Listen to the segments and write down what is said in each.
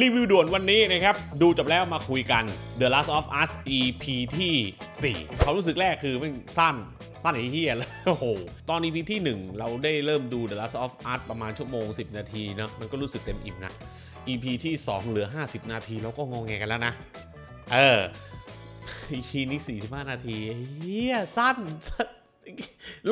รีวิวด่วนวันนี้นะครับ ดูจบแล้วมาคุยกัน The Last of Us EP ที่4เขารู้สึกแรกคือมันสั้น สั้นไอ้เฮียแล้วโอ้โหตอน EP ที่ 1 เราได้เริ่มดู The Last of Us ประมาณชั่วโมง 10 นาทีนะมันก็รู้สึกเต็มอิ่มนะ EP ที่ 2 เหลือ 50 นาที เราก็งงแงกันแล้วนะ เออ EP นี้45 นาทีเฮียสั้น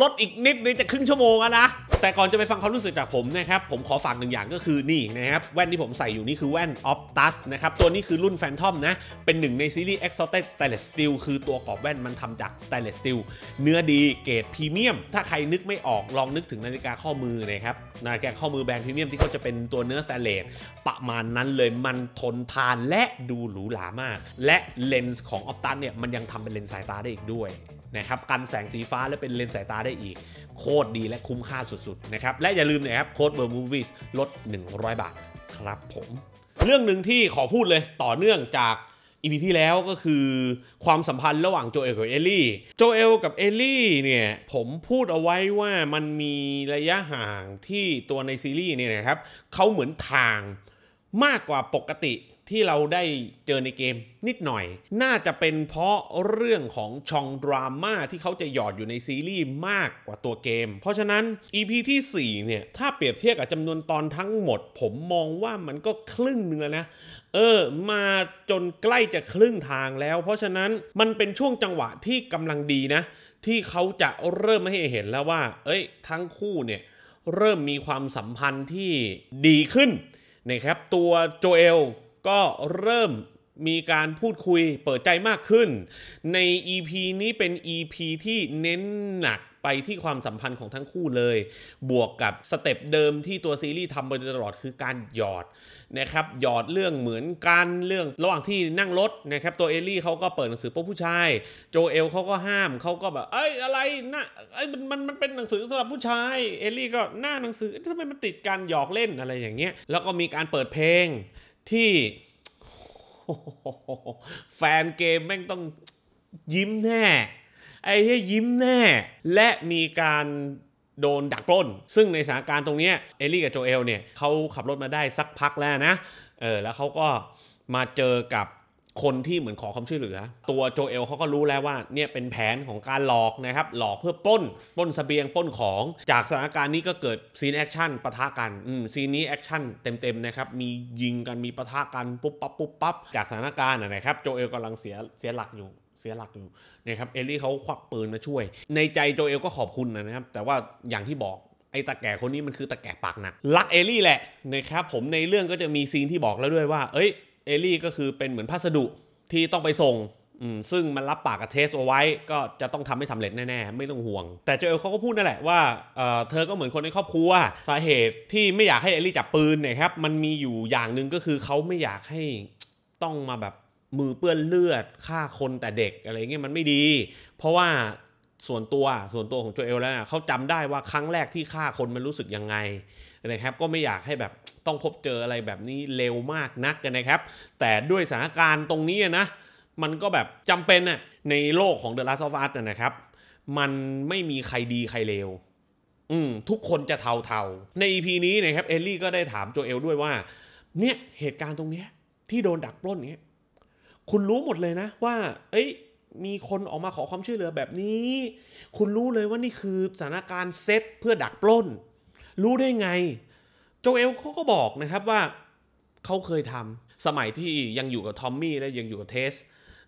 ลดอีกนิดนึงจะครึ่งชั่วโมงนะ แต่ก่อนจะไปฟังความรู้สึกจากผมนะครับ ผมขอฝากหนึ่งอย่างก็คือนี่นะครับ แว่นที่ผมใส่อยู่นี่คือแว่น Optus นะครับ ตัวนี้คือรุ่น Phantom นะ เป็นหนึ่งในซีรีส์ Exalted Stainless Steel คือตัวกรอบแว่นมันทำจาก Stainless Steel เนื้อดีเกรดพรีเมียม ถ้าใครนึกไม่ออกลองนึกถึงนาฬิกาข้อมือนะครับนาฬิกาข้อมือแบรนด์พรีเมียมที่เขาจะเป็นตัวเนื้อ Stainless ประมาณนั้นเลยมันทนทานและดูหรูหรามาก และเลนส์ของ Optus เนี่ยมันยังทำเป็นเลนส์สายตาได้อีกด้วยนะครับกันแสงสีฟ้าและเป็นเลนส์สายตาได้อีก โคตรดีและคุ้มค่าสุดๆนะครับและอย่าลืมนะครับโค้ดเบอร์มูฟี่ลด 100 บาทครับผม เรื่องหนึ่งที่ขอพูดเลยต่อเนื่องจากอีพีที่แล้วก็คือความสัมพันธ์ระหว่างโจเอลกับเอลลี่โจเอลกับเอลลี่เนี่ยผมพูดเอาไว้ว่ามันมีระยะห่างที่ตัวในซีรีส์เนี่ยนะครับเขาเหมือนทางมากกว่าปกติที่เราได้เจอในเกมนิดหน่อย น่าจะเป็นเพราะเรื่องของชองดราม่าที่เขาจะหยอดอยู่ในซีรีส์มากกว่าตัวเกม เพราะฉะนั้น EP ที่4เนี่ยถ้าเปรียบเทียบกับจำนวนตอนทั้งหมด ผมมองว่ามันก็ครึ่งเนื้อนะเออมาจนใกล้จะครึ่งทางแล้ว เพราะฉะนั้นมันเป็นช่วงจังหวะที่กำลังดีนะ ที่เขาจะเริ่มให้เห็นแล้วว่า เอ้ย ทั้งคู่เนี่ยเริ่มมีความสัมพันธ์ที่ดีขึ้นนะครับตัวโจเอลก็เริ่มมีการพูดคุยเปิดใจมากขึ้น ใน EP นี้เป็น EP ที่เน้นหนักไปที่ความสัมพันธ์ของทั้งคู่เลย บวกกับสเต็ปเดิมที่ตัวซีรีส์ทำมาตลอดคือการหยอดนะครับ หยอดเรื่องเหมือนกันเรื่อง ระหว่างที่นั่งรถนะครับตัวเอลลี่เขาก็เปิดหนังสือพวกผู้ชายโจเอลเขาก็ห้าม เขาก็แบบเอ้ยอะไรนะเอ้ยมันมันมันเป็นหนังสือสำหรับผู้ชายเอลลี่ก็หน้าหนังสือทำไมมันติดการหยอกเล่นอะไรอย่างเงี้ยแล้วก็มีการเปิดเพลงที่แฟนเกมแม่งต้องยิ้มแน่ไอ้ที่ยิ้มแน่ และมีการโดนดักปล้น ซึ่งในสถานการณ์ตรงนี้เอลลี่กับโจเอลเนี่ยเขาขับรถมาได้สักพักแล้วนะเออแล้วเขาก็มาเจอกับคนที่เหมือนขอความช่วยเหลือ ตัวโจเอลเขาก็รู้แล้วว่าเนี่ยเป็นแผนของการหลอกนะครับหลอกเพื่อป้นป้นสเบียงป้นของจากสถานการณ์นี้ก็เกิดซีนแอคชั่นปะทะกันซีนนี้แอคชั่นเต็มๆนะครับมียิงกันมีปะทะกันปุ๊บปั๊บปุ๊บปั๊บจากสถานการณ์นะครับโจเอลกำลังเสียเสียหลักอยู่เสียหลักอยู่นะครับเอลลี่เขาควักปืนมาช่วย ในใจโจเอลก็ขอบคุณนะครับ แต่ว่าอย่างที่บอก ไอ้ตะแก่คนนี้มันคือตะแก่ปากหนักรักเอลลี่แหละนะครับผมในเรื่องก็จะมีซีนที่บอกแล้วด้วยว่า เอ้ยเอลี่ก็คือเป็นเหมือนพัสดุที่ต้องไปส่ง ซึ่งมันรับปากกับเทสเอาไว้ ก็จะต้องทำให้สาเร็จแน่ ๆ ไม่ต้องห่วง แต่เจเอลเขาก็พูดนั่นแหละว่าเเธอก็เหมือนคนในครอบครัว สาเหตุที่ไม่อยากให้เอลี่จับปืนเนี่ยครับ มันมีอยู่อย่างหนึ่งก็คือเขาไม่อยากให้ต้องมาแบบมือเปื้อนเลือดฆ่าคนแต่เด็กอะไรเงี้ยมันไม่ดี เพราะว่าส่วนตัวส่วนตัวของโจเอลแล้วเขาจำได้ว่าครั้งแรกที่ฆ่าคนมันรู้สึกยังไงนะครับก็ไม่อยากให้แบบต้องพบเจออะไรแบบนี้เร็วมากนักกันนะครับ แต่ด้วยสถานการณ์ตรงนี้นะ มันก็แบบจำเป็นนะในโลกของ The Last of Us นะครับ มันไม่มีใครดีใครเลวอืมทุกคนจะเทาๆ ใน EP นี้นะครับเอลลี่ก็ได้ถามโจเอลด้วยว่า เนี่ยเหตุการณ์ตรงเนี้ย ที่โดนดักปล้นเนี้ยคุณรู้หมดเลยนะว่า เอ้ยมีคนออกมาขอความช่วยเหลือแบบนี้ คุณรู้เลยว่านี่คือสถานการณ์เซตเพื่อดักปล้นรู้ได้ไง โจเอลเขาก็บอกนะครับว่าเขาเคยทำสมัยที่ยังอยู่กับทอมมี่และยังอยู่กับเทส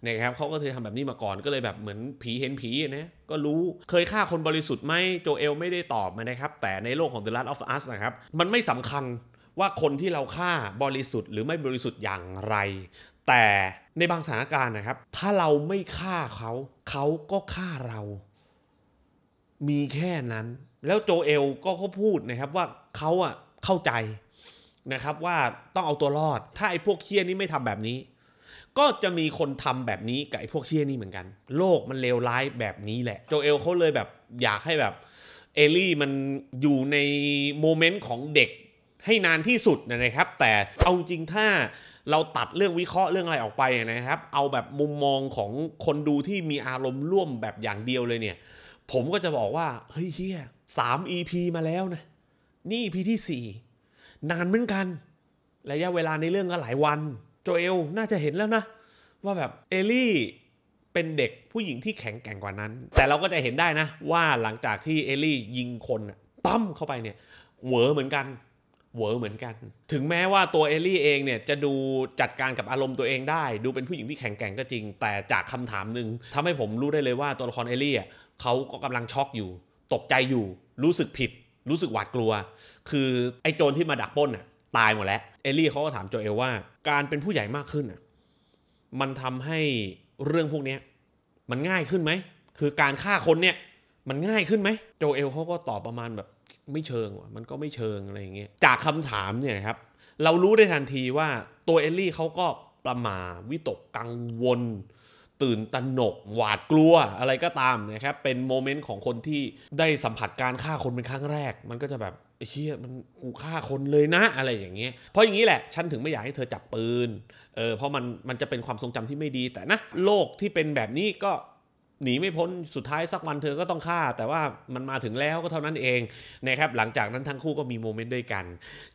นะครับเขาก็เคยทำแบบนี้มาก่อน ก็เลยแบบเหมือนผีเห็นผีนะก็รู้เคยฆ่าคนบริสุทธิ์ไหมโจเอลไม่ได้ตอบมานะครับ แต่ในโลกของ The Last of Us นะครับ มันไม่สำคัญว่าคนที่เราฆ่าบริสุทธิ์หรือไม่บริสุทธิ์อย่างไร แต่ในบางสถานการณ์นะครับ ถ้าเราไม่ฆ่าเขาเขาก็ฆ่าเรามีแค่นั้น แล้วโจเอลก็เขาพูดนะครับว่าเขาอะเข้าใจนะครับว่าต้องเอาตัวรอดถ้าไอ้พวกเคี่ยนี่ไม่ทำแบบนี้ ก็จะมีคนทำแบบนี้ กับไอ้พวกเคี่ยนี่เหมือนกัน โลกมันเลวร้ายแบบนี้แหละ โจเอลเขาเลยแบบ อยากให้แบบเอลี่มันอยู่ในโมเมนต์ของเด็กให้นานที่สุดนะครับ แต่เอาจริงถ้าเราตัดเรื่องวิเคราะห์เรื่องอะไรออกไปนะครับ เอาแบบมุมมองของคนดูที่มีอารมณ์ร่วมแบบอย่างเดียวเลยเนี่ยผมก็จะบอกว่า เฮ้ยเฮียสาม EP มาแล้วนะนี่ EP ที่สี่นานเหมือนกัน ระยะเวลาในเรื่องก็หลายวันโจเอลน่าจะเห็นแล้วนะ ว่าแบบเอลี่เป็นเด็กผู้หญิงที่แข็งแกร่งกว่านั้น แต่เราก็จะเห็นได้นะ ว่าหลังจากที่เอลี่ยิงคนปั้มเข้าไปเนี่ยเหวอเหมือนกันเหวอเหมือนกัน ถึงแม้ว่าตัวเอลลี่เองเนี่ย จะดูจัดการกับอารมณ์ตัวเองได้ ดูเป็นผู้หญิงที่แข็งแกร่งก็จริง แต่จากคำถามหนึ่งทำให้ผมรู้ได้เลยว่าตัวละครเอลลี่เขาก็กำลังช็อกอยู่ ตกใจอยู่ รู้สึกผิด รู้สึกหวาดกลัว คือไอ้โจรที่มาดักป้นอ่ะ ตายหมดแล้วเอลลี่เขาก็ถามโจเอลว่า การเป็นผู้ใหญ่มากขึ้นอ่ะมันทำให้เรื่องพวกนี้มันง่ายขึ้นไหมคือการฆ่าคนเนี่ยมันง่ายขึ้นไหมโจเอลเขาก็ตอบประมาณแบบไม่เชิงว่ะมันก็ไม่เชิงอะไรอย่างเงี้ยจากคำถามเนี่ยครับ เรารู้ได้ทันทีว่าตัวเอลลี่เขาก็ประมาวิตกกังวลตื่นตระหนกหวาดกลัว อะไรก็ตามนะครับเป็นโมเมนต์ของคนที่ได้สัมผัสการฆ่าคนเป็นครั้งแรก มันก็จะแบบเฮียมันกูฆ่าคนเลยนะอะไรอย่างเงี้ยเพราะอย่างนี้แหละฉันถึงไม่อยากให้เธอจับปืนเออเพราะมันมันจะเป็นความทรงจำที่ไม่ดี แต่นะ โลกที่เป็นแบบนี้ก็หนีไม่พ้นสุดท้ายสักวันเธอก็ต้องฆ่า แต่ว่ามันมาถึงแล้วก็เท่านั้นเองนะครับหลังจากนั้นทั้งคู่ก็มีโมเมนต์ด้วยกัน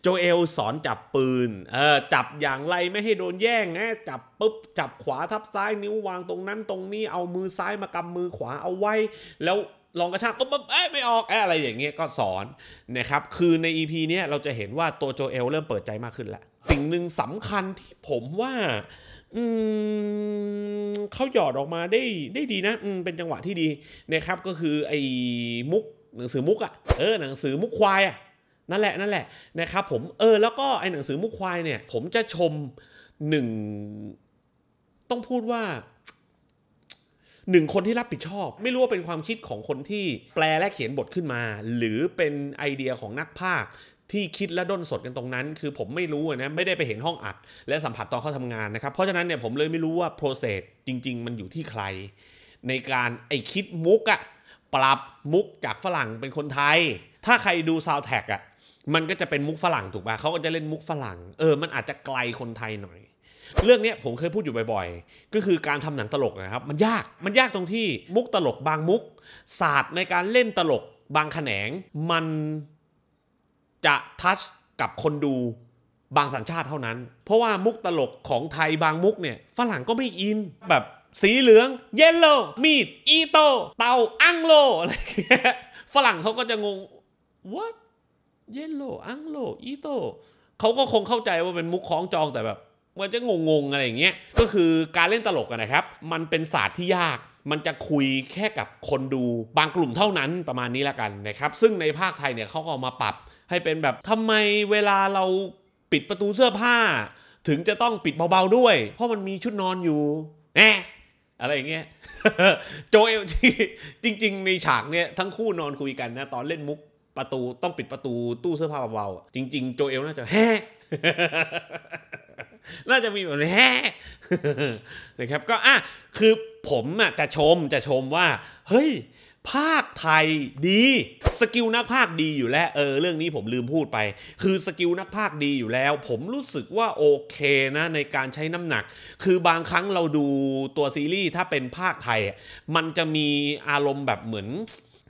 โจเอลสอนจับปืนเออจับอย่างไรไม่ให้โดนแย่งนะจับปุ๊บจับขวาทับซ้ายนิ้ววางตรงนั้นตรงนี้เอามือซ้ายมากำมือขวาเอาไว้ แล้วลองกระชากปุ๊บเอ้ยไม่ออกอะไรอย่างเงี้ยก็สอนนะครับคือใน EP เนี้ยเราจะเห็นว่าตัวโจเอลเริ่มเปิดใจมากขึ้นแล้วสิ่งหนึ่งสำคัญที่ผมว่าอืมเขาหยอดออกมาได้ได้ดีนะอืมเป็นจังหวะที่ดีนะครับก็คือไอ้มุก หนังสือมุกอะ่ะเออหนังสือมุกควายอะ่ะนั่นแหละ นั่นแหละนะครับผม เออแล้วก็ไอ้หนังสือมุกควายเนี่ย ผมจะชมหนึ่ง ต้องพูดว่าหนึ่งคนที่รับผิดชอบ ไม่รู้ว่าเป็นความคิดของคนที่แปลและเขียนบทขึ้นมา หรือเป็นไอเดียของนักภาคที่คิดและด้นสดกันตรงนั้น คือผมไม่รู้นะไม่ได้ไปเห็นห้องอัดและสัมผัสตอนเขาทำงานนะครับ เพราะฉะนั้นเนี่ยผมเลยไม่รู้ว่าโปรเซสจริง ๆ มันอยู่ที่ใคร ในการไอคิดมุกอะปรับมุกจากฝรั่งเป็นคนไทย ถ้าใครดูซาวแท็กอะมันก็จะเป็นมุกฝรั่งถูกป่ะเขาก็จะเล่นมุกฝรั่งเออมันอาจจะไกลคนไทยหน่อย เรื่องนี้ผมเคยพูดอยู่บ่อย ๆ ก็คือการทำหนังตลกนะครับมันยากมันยากตรงที่มุกตลกบางมุกศาสตร์ในการเล่นตลก บางแขนงมันจะทัชกับคนดูบางสัญชาติเท่านั้น เพราะว่ามุกตลกของไทยบางมุกเนี่ย ฝรั่งก็ไม่อินแบบสีเหลือง เยลโล่มีดอีโต เตาอังโลอะไรฝรั่งเขาก็จะงง what เยลโลอังโลอีโตเขาก็คงเข้าใจว่าเป็นมุกคล้องจองแต่แบบมันจะงงๆอะไรอย่างเงี้ยก็คือการเล่นตลกนะครับ มันเป็นศาสตร์ที่ยาก มันจะคุยแค่กับคนดูบางกลุ่มเท่านั้นประมาณนี้ละกันนะครับ ซึ่งในภาคไทยเนี่ยเขาก็มาปรับให้เป็นแบบทำไมเวลาเราปิดประตูเสื้อผ้า ถึงจะต้องปิดเบาๆด้วย เพราะมันมีชุดนอนอยู่แหมอะไรอย่างเงี้ยโจเอลจริงๆในฉากเนี่ยทั้งคู่นอนคุยกันนะตอนเล่นมุกประตูต้องปิดประตูตู้เสื้อผ้าเบาๆจริงๆโจเอลน่าจะแฮ่น่าจะมีแบบแฮ่นะครับก็อ่ะคือผมอ่ะจะชมจะชมว่าเฮ้ยภาคไทยดี สกิลนักภาคดีอยู่แล้วเออเรื่องนี้ผมลืมพูดไป คือสกิลนักภาคดีอยู่แล้ว ผมรู้สึกว่าโอเคนะในการใช้น้ำหนัก คือบางครั้งเราดูตัวซีรีส์ ถ้าเป็นภาคไทย มันจะมีอารมณ์แบบเหมือน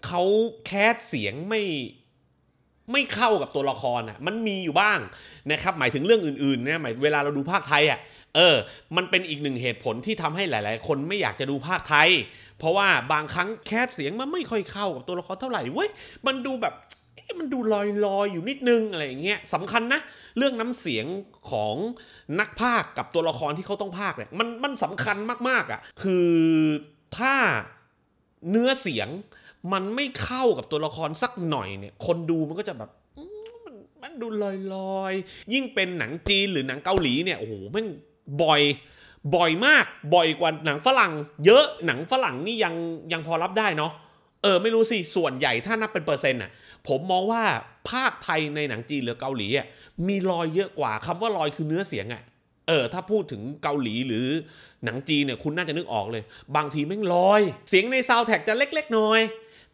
เขาแคสเสียงไม่ไม่เข้ากับตัวละครอ่ะ มันมีอยู่บ้างนะครับ หมายถึงเรื่องอื่นๆนะหมายเวลาเราดูภาคไทยอ่ะ เออ มันเป็นอีกหนึ่งเหตุผลที่ทำให้หลายๆคนไม่อยากจะดูภาคไทย เพราะว่าบางครั้งแคสเสียงมันไม่ค่อยเข้ากับตัวละครเท่าไหร่ เว้ยมันดูแบบมันดูลอยลอยอยู่นิดนึงอะไรเงี้ยสำคัญนะ เรื่องน้ำเสียงของนักภาคกับตัวละครที่เขาต้องภาคเนี่ยมัน มันสำคัญมาก ๆอ่ะ คือถ้าเนื้อเสียงมันไม่เข้ากับตัวละครสักหน่อยเนี่ย คนดูมันก็จะแบบ มันดูลอยลอยยิ่งเป็นหนังจีนหรือหนังเกาหลีเนี่ย โอ้โหมันบ่อย บ่อยมาก บ่อยกว่าหนังฝรั่ง เยอะหนังฝรั่งนี่ยังยังพอรับได้เนาะ เออ ไม่รู้สิ ส่วนใหญ่ถ้านับเป็นเปอร์เซ็นต์อ่ะ ผมมองว่าภาคไทยในหนังจีนหรือเกาหลีอ่ะมีรอยเยอะกว่า คำว่ารอยคือเนื้อเสียงอ่ะ เออ ถ้าพูดถึงเกาหลีหรือหนังจีนเนี่ย คุณน่าจะนึกออกเลย บางทีแม่งลอย เสียงในซาวแท็กจะเล็กๆน้อย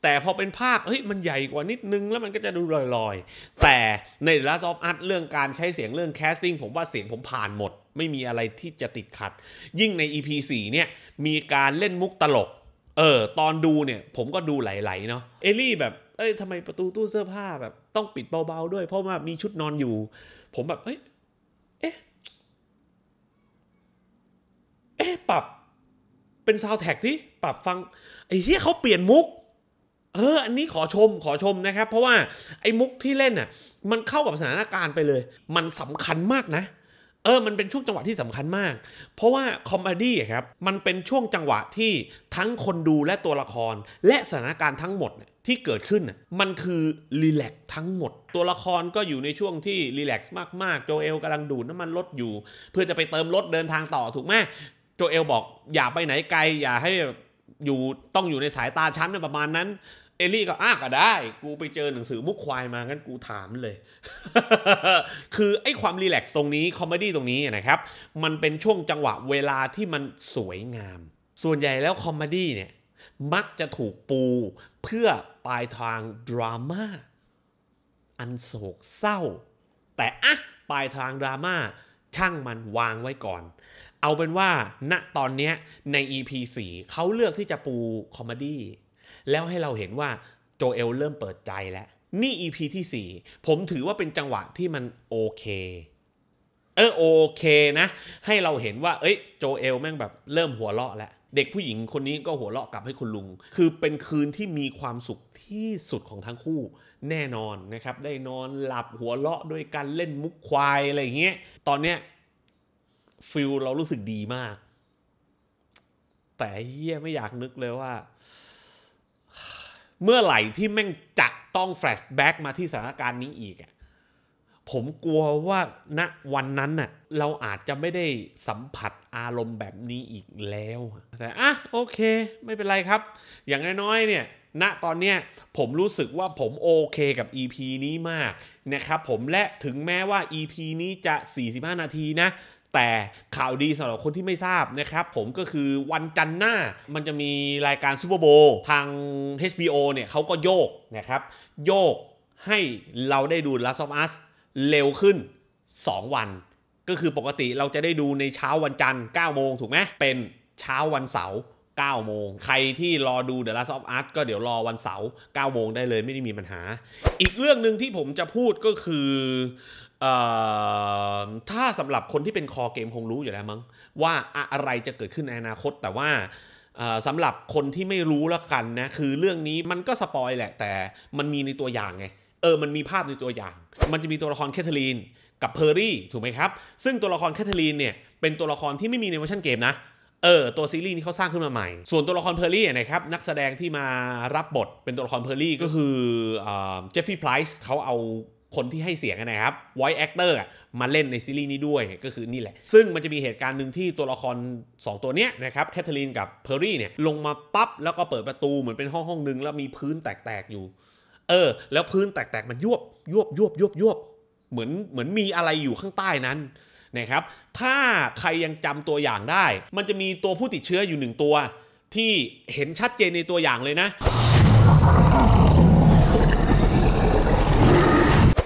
แต่พอเป็นภาคเฮ้ยมันใหญ่กว่านิดนึงแล้วมันก็จะดูลอยๆ แต่ในลาซออฟอัตเรื่องการใช้เสียงเรื่องแคสติ้งผมว่าเสียงผมผ่านหมด ไม่มีอะไรที่จะติดขัด ยิ่งใน EP 4เนี่ย มีการเล่นมุกตลก เออตอนดูเนี่ย ผมก็ดูไหลๆเนาะเอลี่แบบ เอ้ยทำไมประตูตู้เสื้อผ้าแบบ ต้องปิดเบาๆด้วยเพราะว่ามีชุดนอนอยู่ ผมแบบเอ้ยเอ๊ะเอ๊ะปรับเป็นซาวแท็กที่ปรับฟังไอ้เฮียเขาเปลี่ยนมุกเออ อันนี้ขอชม ขอชมนะครับ เพราะว่าไอ้มุกที่เล่นน่ะ มันเข้ากับสถานการณ์ไปเลย มันสำคัญมากนะ เออ มันเป็นช่วงจังหวะที่สำคัญมาก เพราะว่าคอมเมดี้ครับ มันเป็นช่วงจังหวะที่ทั้งคนดูและตัวละคร และสถานการณ์ทั้งหมดที่เกิดขึ้นมันคือรีแลกทั้งหมด ตัวละครก็อยู่ในช่วงที่รีแลกซ์มาก ๆ โจเอลกำลังดูดน้ำมันรถอยู่ เพื่อจะไปเติมรถเดินทางต่อ ถูกไหมโจเอลบอกอย่าไปไหนไกล อย่าให้อยู่ต้องอยู่ในสายตาชั้นประมาณนั้นเอลี่ก็อ้าก็ได้ กูไปเจอหนังสือมุกควายมางั้นกูถามเลย คือไอ้ความรีแลกซ์ตรงนี้คอมเมดี้ตรงนี้นะครับ มันเป็นช่วงจังหวะเวลาที่มันสวยงาม ส่วนใหญ่แล้วคอมเมดี้เนี่ย มักจะถูกปู เพื่อปลายทางดราม่าอันโศกเศร้า แต่อะปลายทางดราม่าช่างมันวางไว้ก่อน เอาเป็นว่าณนะตอนนี้ใน EP 4เขาเลือกที่จะปูคอมเมดี้แล้วให้เราเห็นว่า โจเอลเริ่มเปิดใจแล้วนี่ EP ที่ 4 ผมถือว่าเป็นจังหวะที่มันโอเคเออโอเค นะ ให้เราเห็นว่า เอ้ยโจเอลแม่งแบบเริ่มหัวเราะแล้วเด็กผู้หญิงคนนี้ก็หัวเราะกลับให้คุณลุง คือเป็นคืนที่มีความสุขที่สุดของทั้งคู่ แน่นอนนะครับได้นอนหลับหัวเราะด้วยการเล่นมุกควายอะไรอย่างเงี้ยตอนเนี้ยฟิลเรารู้สึกดีมาก แต่เฮียไม่อยากนึกเลยว่าเมื่อไหร่ที่แม่งจะต้องแฟลชแบ็กมาที่สถานการณ์นี้อีกอะผมกลัวว่าณนะวันนั้นน่ะเราอาจจะไม่ได้สัมผัสอารมณ์แบบนี้อีกแล้ว แต่อ่ะโอเค ไม่เป็นไรครับ อย่างน้อยๆเนี่ยณนะตอนเนี้ยผมรู้สึกว่าผมโอเคกับ EP นี้มากนะครับผมและถึงแม้ว่า EP นี้จะ 45 นาทีนะแต่ข่าวดีสำหรับคนที่ไม่ทราบนะครับ ผมก็คือวันจันทร์หน้ามันจะมีรายการซูเปอร์โบทาง HBO เนี่ยเขาก็โยกนะครับ โยกให้เราได้ดู Last of Us เร็วขึ้น 2 วัน ก็คือปกติเราจะได้ดูในเช้าวันจันทร์9โมง ถูกไหมเป็นเช้าวันเสาร์9โมง ใครที่รอดู The Last of Us ก็เดี๋ยวรอวันเสาร์9โมงได้เลยไม่ได้มีปัญหา อีกเรื่องหนึ่งที่ผมจะพูดก็คือถ้าสำหรับคนที่เป็นคอเกมคงรู้อยู่แล้วมั้งว่าอะไรจะเกิดขึ้นในอนาคต แต่ว่าสำหรับคนที่ไม่รู้ละกันนะ คือเรื่องนี้มันก็สปอยแหละแต่มันมีในตัวอย่างไงเออ มันมีภาพในตัวอย่าง มันจะมีตัวละครแคทเธอรีนกับเพอร์รี่ถูกไหมครับ ซึ่งตัวละครแคทเธอรีนเนี่ย เป็นตัวละครที่ไม่มีในเวอร์ชันเกมนะเออตัวซีรีส์นี้เขาสร้างขึ้นมาใหม่ส่วนตัวละครเพอร์รี่นะครับนักแสดงที่มารับบทเป็นตัวละครเพอร์รี่ก็คือเจฟฟี่ไพรส์เขาเอาคนที่ให้เสียงนะครับ voice actor มาเล่นในซีรีส์นี้ด้วยก็คือนี่แหละ ซึ่งมันจะมีเหตุการณ์หนึ่งที่ตัวละคร 2 ตัวเนี้ยนะครับแคทเธอรีนกับเพอร์รี่เนี่ยลงมาปั๊บ แล้วก็เปิดประตูเหมือนเป็นห้องห้องนึงแล้วมีพื้นแตก ๆอยู่ เออ แล้วพื้นแตก ๆ มันยวบ ยวบยวบยวบยวบเหมือนเหมือนมีอะไรอยู่ข้างใต้นั้นนะครับ ถ้าใครยังจำตัวอย่างได้ มันจะมีตัวผู้ติดเชื้ออยู่หนึ่งตัว ที่เห็นชัดเจนในตัวอย่างเลยนะ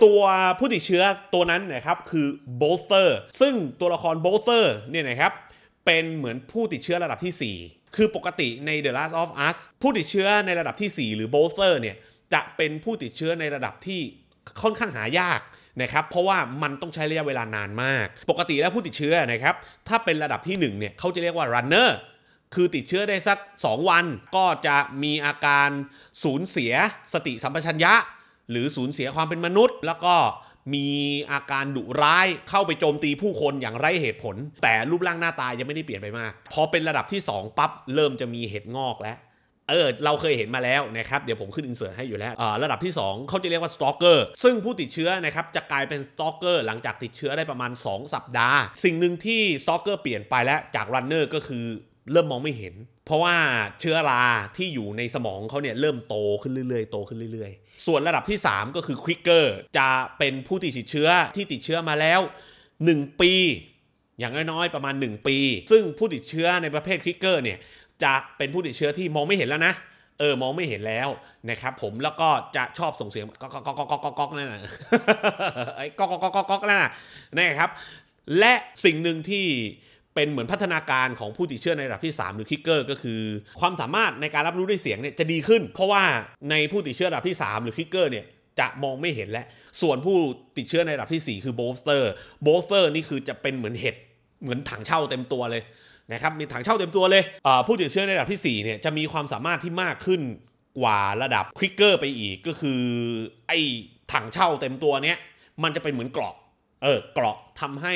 ตัวผู้ติดเชื้อตัวนั้นนะครับ คือโบลเตอร์ซึ่งตัวละครโบลเตอร์เนี่ยนะครับเป็นเหมือนผู้ติดเชื้อระดับที่ 4 คือปกติใน The Last of Us ผู้ติดเชื้อในระดับที่ 4 หรือโบลเตอร์เนี่ย จะเป็นผู้ติดเชื้อในระดับที่ค่อนข้างหายาก นะครับ เพราะว่ามันต้องใช้ระยะเวลานานมาก ปกติแล้วผู้ติดเชื้อนะครับ ถ้าเป็นระดับที่1เนี่ยเขาจะเรียกว่า runner คือติดเชื้อได้สัก2วัน ก็จะมีอาการสูญเสียสติสัมปชัญญะหรือสูญเสียความเป็นมนุษย์ แล้วก็มีอาการดุร้ายเข้าไปโจมตีผู้คนอย่างไร้เหตุผล แต่รูปร่างหน้าตายังไม่ได้เปลี่ยนไปมากพอเป็นระดับที่ 2 ปั๊บ เริ่มจะมีเห็ดงอกแล้วเออ เราเคยเห็นมาแล้วนะครับ เดี๋ยวผมขึ้นอินเสิร์ตให้อยู่แล้ว ระดับที่ 2 เขาจะเรียกว่าสตอกเกอร์ซึ่งผู้ติดเชื้อนะครับ จะกลายเป็นสตอกเกอร์หลังจากติดเชื้อได้ประมาณ 2 สัปดาห์ สิ่งหนึ่งที่สตอกเกอร์ เปลี่ยนไปแล้วจากรันเนอร์ก็คือเริ่มมองไม่เห็น เพราะว่าเชื้อราที่อยู่ในสมองเขาเนี่ยเริ่มโตขึ้นเรื่อยๆโตขึ้นเรื่อยส่วนระดับที่ 3 ก็คือควิกเกอร์จะเป็นผู้ติดเชื้อที่ติดเชื้อมาแล้ว 1 ปี อย่างน้อยๆ ประมาณ 1 ปีซึ่งผู้ติดเชื้อในประเภทควิกเกอร์เนี่ย จะเป็นผู้ติดเชื้อที่มองไม่เห็นแล้วนะเออมองไม่เห็นแล้วนะครับ ผมแล้วก็จะชอบส่งเสียงก๊อกก๊อกก๊อกก๊อกนั่นหละไอ้ก๊อกก๊อกก๊อกก๊อกนั่นหละนะครับ และสิ่งหนึ่งที่เป็นเหมือนพัฒนาการของผู้ติดเชื้อในระดับที่ 3หรือคิกเกอร์ก็คือความสามารถในการรับรู้ด้วยเสียงเนี่ยจะดีขึ้น เพราะว่าในผู้ติดเชื้อระดับที่ 3 หรือคิกเกอร์เนี่ยจะมองไม่เห็นและ ส่วนผู้ติดเชื้อในระดับที่ 4คือโบสเตอร์โบสเตอร์นี่คือจะเป็นเหมือนเห็ดเหมือนถังเช่าเต็มตัวเลยนะครับ มีถังเช่าเต็มตัวเลยผู้ติดเชื้อในระดับที่4เนี่ยจะมีความสามารถที่มากขึ้นกว่าระดับคลิกเกอร์ไปอีกก็คือ ไอ้ถังเช่าเต็มตัวเนี้ยมันจะเป็นเหมือนเกราะเออเกราะทำให้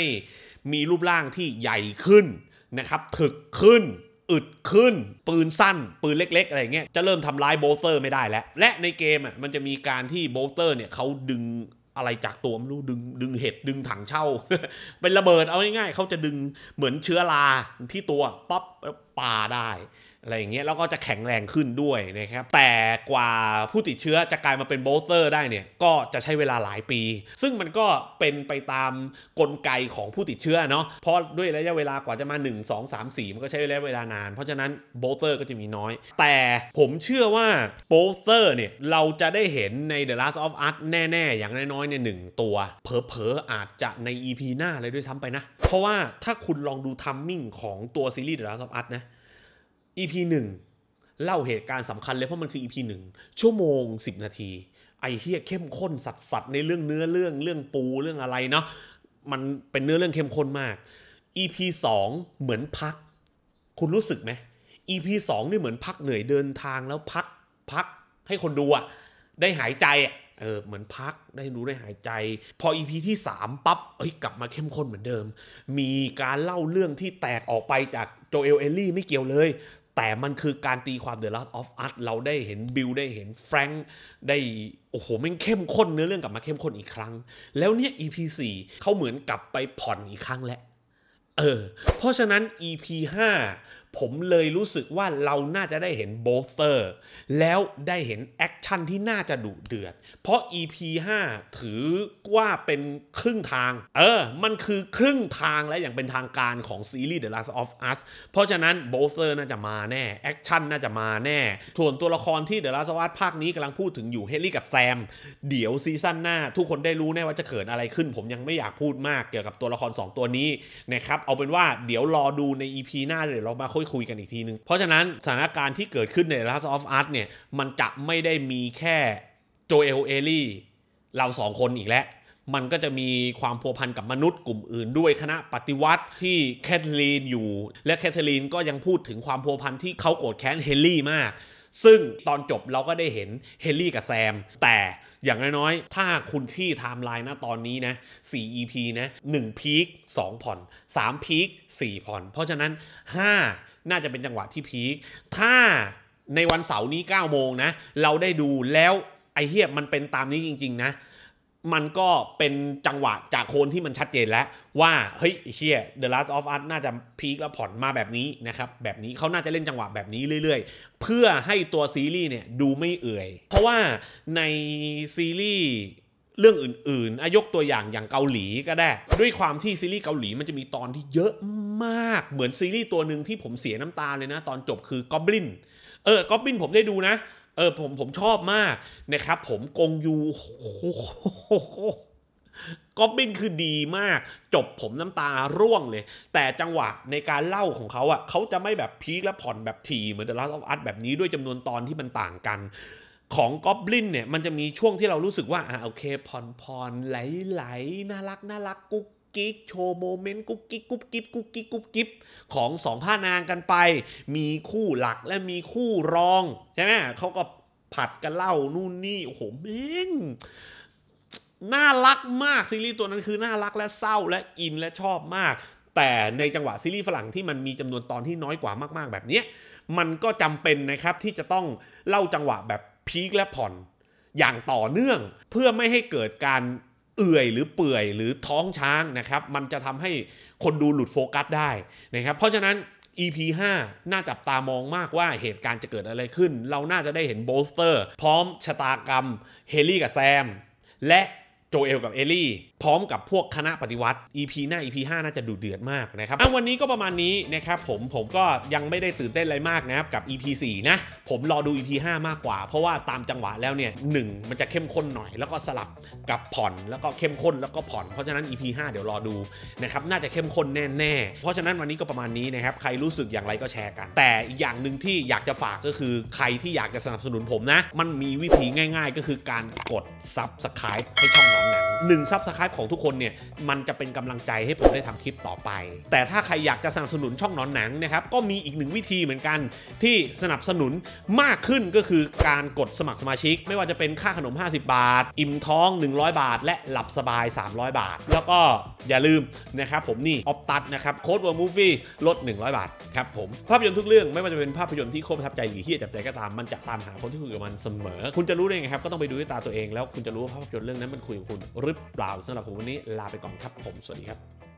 มีรูปร่างที่ใหญ่ขึ้นนะครับ ถึกขึ้น อึดขึ้น ปืนสั้น ปืนเล็ก ๆ อะไรเงี้ย จะเริ่มทำร้ายโบลเตอร์ไม่ได้แล้ว และในเกมอ่ะ มันจะมีการที่โบลเตอร์เนี่ย เขาดึงอะไรจากตัว ไม่รู้ ดึงดึงเห็ด ดึงถังเช่า เป็นระเบิดเอาง่ายๆ เขาจะดึงเหมือนเชื้อราที่ตัวปั๊บป่าได้อะไรอย่างเงี้ยแล้วก็จะแข็งแรงขึ้นด้วยนะครับ แต่กว่าผู้ติดเชื้อจะกลายมาเป็นโบสเตอร์ได้เนี่ย ก็จะใช้เวลาหลายปี ซึ่งมันก็เป็นไปตามกลไกของผู้ติดเชื้อเนาะเพราะด้วยระยะเวลากว่าจะมา 1 2 3 4 มันก็ใช้ระยะเวลานาน เพราะฉะนั้นโบสเตอร์ก็จะมีน้อย แต่ผมเชื่อว่าโบสเตอร์เนี่ย เราจะได้เห็นใน The Last of Us แน่ๆอย่างน้อยๆในหนึ่งตัวเผลอๆอาจจะใน EP หน้าเลยด้วยซ้ำไปนะเพราะว่าถ้าคุณลองดูทัมมิ่งของตัวซีรีส์ The Last of Us นะ EP งเล่าเหตุการณ์สำคัญเลย เพราะมันคือ EP งชั่วโมง 10 นาที ไอเฮียเข้มข้นสัดสัดในเรื่องเนื้อเรื่องเรื่องปูเรื่องอะไรเนาะมันเป็นเนื้อเรื่องเข้มข้นมาก EP งเหมือนพัก คุณรู้สึกไหม EP งนี่เหมือนพักเหนื่อยเดินทางแล้วพักพักให้คนดูอะได้หายใจเออเหมือนพักได้รู้ได้หายใจ พอ EP ที่ 3ปั๊บเอ้ยกลับมาเข้มข้นเหมือนเดิม มีการเล่าเรื่องที่แตกออกไปจากโจเอลเอลลี่ ไม่เกี่ยวเลยแต่มันคือการตีความ The Last of Us เราได้เห็นบิลได้เห็นแฟรงค์ได้โอ้โหมันเข้มข้นเนื้อเรื่องกลับมาเข้มข้นอีกครั้ง แล้วเนี่ย EP 4เขาเหมือนกลับไปผ่อนอีกครั้งแหละเออเพราะฉะนั้น EP 5ผมเลยรู้สึกว่าเราน่าจะได้เห็นโบสเตอร์แล้วได้เห็นแอคชั่นที่น่าจะดุเดือด เพราะ EP 5 ถือว่าเป็นครึ่งทาง เออ มันคือครึ่งทางและอย่างเป็นทางการของซีรีส์ The Last of Us เพราะฉะนั้นโบสเตอร์ น่าจะมาแน่แอคชั่นน่าจะมาแน่ส่วนตัวละครที่ The Last of Us ภาคนี้กำลังพูดถึงอยู่เฮลี่กับแซม เดี๋ยวซีซั่นหน้า ทุกคนได้รู้แน่ว่าจะเกิดอะไรขึ้น ผมยังไม่อยากพูดมากเกี่ยวกับตัวละคร 2 ตัวนี้นะครับเอาเป็นว่า เดี๋ยวรอดูใน EP หน้าเดี๋ยวเรามาค่อยคุยกันอีกทีนึง เพราะฉะนั้นสถานการณ์ที่เกิดขึ้นใน Last of Us เนี่ย มันจะไม่ได้มีแค่โจเอลเอลี่เราสองคนอีกแล้ว มันก็จะมีความพัวพันกับมนุษย์กลุ่มอื่นด้วยคณะปฏิวัติที่แคทลีนอยู่ และแคทลีนก็ยังพูดถึงความพัวพันที่เขาโกรธแค้นเฮลลี่มาก ซึ่งตอนจบเราก็ได้เห็นเฮลลี่กับแซม แต่อย่างน้อยๆ ถ้าคุณที่ไทม์ไลน์นะตอนนี้นะ4 EP นะ1พีค2ผ่อน3พีค4ผ่อน เพราะฉะนั้น5น่าจะเป็นจังหวะที่พีค ถ้าในวันเสาร์นี้ 9 โมงนะ เราได้ดูแล้วไอเฮียมันเป็นตามนี้จริง ๆ นะ มันก็เป็นจังหวะจากโคนที่มันชัดเจนแล้วว่าเฮ้ยเฮีย The Last of Us น่าจะพีคแล้วผ่อนมาแบบนี้นะครับ แบบนี้เขาน่าจะเล่นจังหวะแบบนี้เรื่อย ๆ เพื่อให้ตัวซีรีส์เนี่ยดูไม่เอื่อย เพราะว่าในซีรีส์เรื่องอื่นๆอายกตัวอย่างอย่างเกาหลีก็ได้ ด้วยความที่ซีรีส์เกาหลีมันจะมีตอนที่เยอะมาก เหมือนซีรีส์ตัวหนึ่งที่ผมเสียน้ำตาเลยนะตอนจบคือก็อบลิน เออก็อบลินผมได้ดูนะ เออ ผมผมชอบมากนะครับผมกงยูก็อบลินคือดีมาก จบผมน้ำตาร่วงเลย แต่จังหวะในการเล่าของเขาอ่ะเขาจะไม่แบบพีคและผ่อนแบบถี่เหมือนเดอะลาสออฟอัสแบบนี้ด้วยจำนวนตอนที่มันต่างกันของก๊อบลินเนี่ยมันจะมีช่วงที่เรารู้สึกว่าอ่าโอเคผ่อนผ่อนไหลไหลน่ารักน่ารักกุ๊กกิ๊ก โชว์โมเมนต์กุ๊กกิ๊กกุ๊กกิ๊กกุ๊กกิ๊กกุ๊กกิ๊กของสองผ้านางกันไป มีคู่หลักและมีคู่รอง ใช่ไหมเขาก็ผัดกันเล่านู่นนี่โอ้โหแม่งน่ารักมาก ซีรีส์ตัวนั้นคือ น่ารักและเศร้าและอินและชอบมาก แต่ในจังหวะซีรีส์ฝรั่งที่มันมีจำนวนตอนที่น้อยกว่ามากๆ แบบนี้มันก็จำเป็นนะครับที่จะต้องเล่าจังหวะแบบพีคและผ่อนอย่างต่อเนื่องเพื่อไม่ให้เกิดการเอื่อยหรือเปื่อยหรือท้องช้างนะครับ มันจะทำให้คนดูหลุดโฟกัสได้นะครับ เพราะฉะนั้น EP 5น่าจับตามองมากว่าเหตุการณ์จะเกิดอะไรขึ้น เราน่าจะได้เห็นโบสเตอร์ พร้อมชะตากรรมเฮลี่กับแซม และโจเอลกับเอลี่พร้อมกับพวกคณะปฏิวัติ EP หน้า EP 5น่าจะดูเดือดมากนะครับอ่ะวันนี้ก็ประมาณนี้นะครับผมผมก็ยังไม่ได้ตื่นเต้นอะไรมากนะครับ กับ EP 4นะ ผมรอดู EP 5มากกว่า เพราะว่าตามจังหวะแล้วเนี่ยหมันจะเข้มข้นหน่อย แล้วก็สลับกับผ่อนแล้วก็เข้มข้นแล้วก็ผ่อนเพราะฉะนั้น EP 5เดี๋ยวรอดูนะครับน่าจะเข้มข้นแน่ๆเพราะฉะนั้นวันนี้ก็ประมาณนี้นะครับใครรู้สึกอย่างไรก็แชร์กัน แต่อีกอย่างหนึ่งที่อยากจะฝากก็คือใครที่อยากจะสนับสนุนผมนะมันมีวิธีง่ายๆ ก็คือการกดซับสไคร b e ให้ช่องหนังหนึ่งซับสไครฟ์ของทุกคนเนี่ยมันจะเป็นกำลังใจให้ผมได้ทำคลิปต่อไป แต่ถ้าใครอยากจะสนับสนุนช่องนอนหนังนะครับ ก็มีอีกหนึ่งวิธีเหมือนกัน ที่สนับสนุนมากขึ้นก็คือ การกดสมัครสมาชิก ไม่ว่าจะเป็นค่าขนม 50 บาท อิ่มท้อง 100 บาท และหลับสบาย 300 บาท แล้วก็อย่าลืมนะครับผมนี่ ออปตัดนะครับโค้ดวอร์มูฟี่ลด 100 บาทครับผมภาพยนตร์ทุกเรื่อง ไม่ว่าจะเป็นภาพยนตร์ที่ครบทับใจหรือที่จับใจก็ตามมันจะตามหาคนที่คุยกับมันเสมอ คุณจะรู้ได้ไงครับก็ต้องไปดูด้วยตาตัวเองแล้ว คุณจะรู้ว่าภาพยนตร์เรื่องนั้นมันคุยกับคุณ หรือเปล่าสำหรับหรับผมวันนี้ลาไปก่อนครับผม สวัสดีครับ